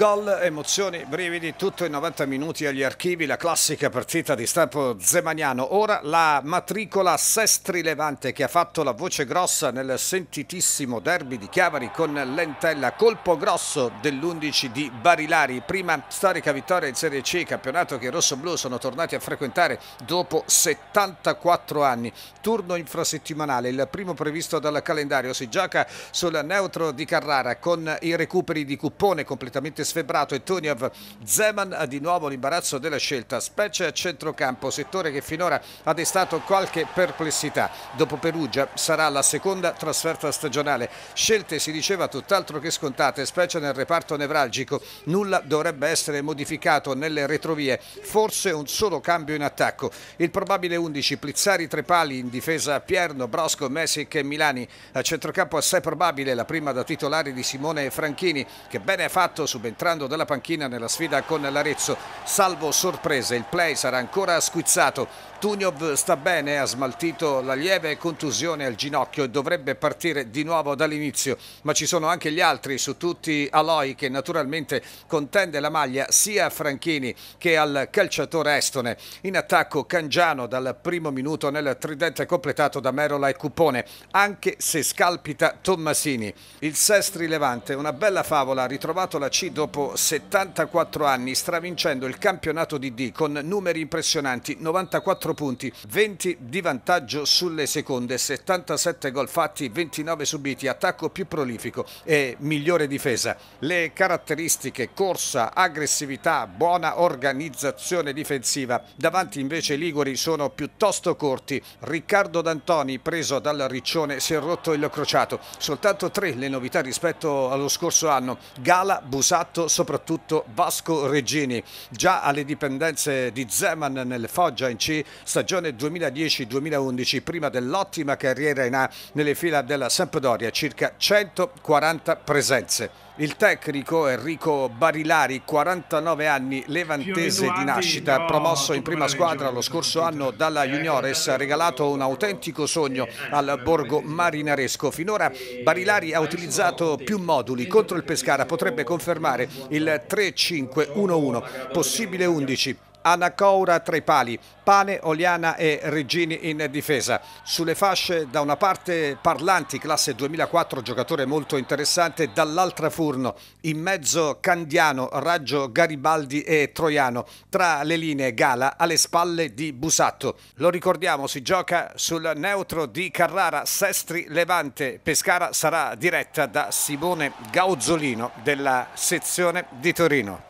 Gol, emozioni, brividi, tutto in 90 minuti agli archivi, la classica partita di stampo zemaniano. Ora la matricola Sestri Levante che ha fatto la voce grossa nel sentitissimo derby di Chiavari con Lentella, colpo grosso dell'11 di Barilari, prima storica vittoria in Serie C, campionato che i rossoblù sono tornati a frequentare dopo 74 anni. Turno infrasettimanale, il primo previsto dal calendario, si gioca sul neutro di Carrara con i recuperi di Cuppone completamente sfebbrato e Tuniev Zeman eh, di nuovo l'imbarazzo della scelta specie a centrocampo settore che finora ha destato qualche perplessità dopo Perugia sarà la seconda trasferta stagionale scelte si diceva tutt'altro che scontate specie nel reparto nevralgico nulla dovrebbe essere modificato nelle retrovie forse un solo cambio in attacco il probabile 11 Plizzari tre pali in difesa Pierno Brosco Messic e Milani a centrocampo assai probabile la prima da titolare di Simone Franchini che bene ha fatto subentrare entrando dalla panchina nella sfida con l'Arezzo. Salvo sorprese, il play sarà ancora squizzato Tuniov sta bene, ha smaltito la lieve contusione al ginocchio e dovrebbe partire di nuovo dall'inizio, ma ci sono anche gli altri, su tutti Aloy che naturalmente contende la maglia sia a Franchini che al calciatore Estone. In attacco Cangiano dal primo minuto nel tridente completato da Merola e Cupone, anche se scalpita Tommasini. Il Sestri Levante, una bella favola, ha ritrovato la C dopo 74 anni, stravincendo il campionato di D con numeri impressionanti, 94 24 punti, 20 di vantaggio sulle seconde, 77 gol fatti, 29 subiti, attacco più prolifico e migliore difesa. Le caratteristiche corsa, aggressività, buona organizzazione difensiva. Davanti invece i Liguri sono piuttosto corti. Riccardo D'Antoni preso dal riccione si è rotto il crociato. Soltanto tre le novità rispetto allo scorso anno. Gala, Busatto, soprattutto Vasco Reggini. Già alle dipendenze di Zeman nel Foggia in C stagione 2010-2011 prima dell'ottima carriera in A nelle fila della Sampdoria, circa 140 presenze. Il tecnico Enrico Barilari, 49 anni, levantese di nascita, promosso in prima squadra lo scorso anno dalla Juniores, ha regalato un autentico sogno al borgo marinaresco. Finora Barilari ha utilizzato più moduli contro il Pescara, potrebbe confermare il 3-5-1-1, possibile 11. Anacoura tra i pali, Pane, Oliana e Reggini in difesa. Sulle fasce da una parte Parlanti, classe 2004, giocatore molto interessante, dall'altra Furno, in mezzo Candiano, Raggio Garibaldi e Troiano, tra le linee Gala alle spalle di Busatto. Lo ricordiamo, si gioca sul neutro di Carrara, Sestri Levante, Pescara sarà diretta da Simone Gauzzolino della sezione di Torino.